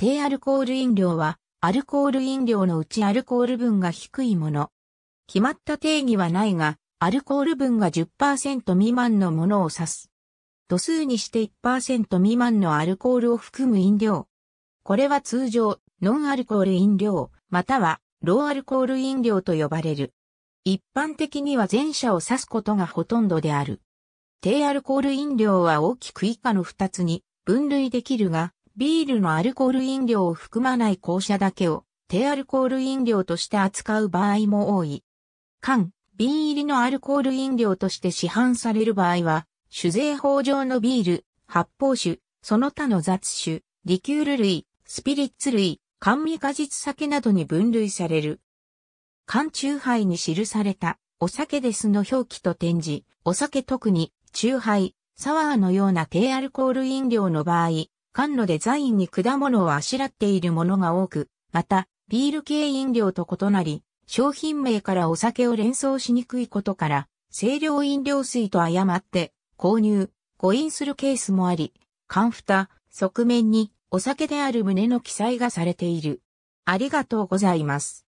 低アルコール飲料は、アルコール飲料のうちアルコール分が低いもの。決まった定義はないが、アルコール分が10%未満のものを指す。度数にして1%未満のアルコールを含む飲料。これは通常、ノンアルコール飲料、または、ローアルコール飲料と呼ばれる。一般的には前者を指すことがほとんどである。低アルコール飲料は大きく以下の2つに分類できるが、ビールのアルコール飲料を含まない紅茶だけを低アルコール飲料として扱う場合も多い。缶、瓶入りのアルコール飲料として市販される場合は、酒税法上のビール、発泡酒、その他の雑種、リキュール類、スピリッツ類、甘味果実酒などに分類される。缶中杯に記された、お酒ですの表記と転じ、お酒特に、中杯、サワーのような低アルコール飲料の場合、缶のデザインに果物をあしらっているものが多く、また、ビール系飲料と異なり、商品名からお酒を連想しにくいことから、清涼飲料水と誤って購入、誤飲するケースもあり、缶蓋、側面にお酒である旨の記載がされている。ありがとうございます。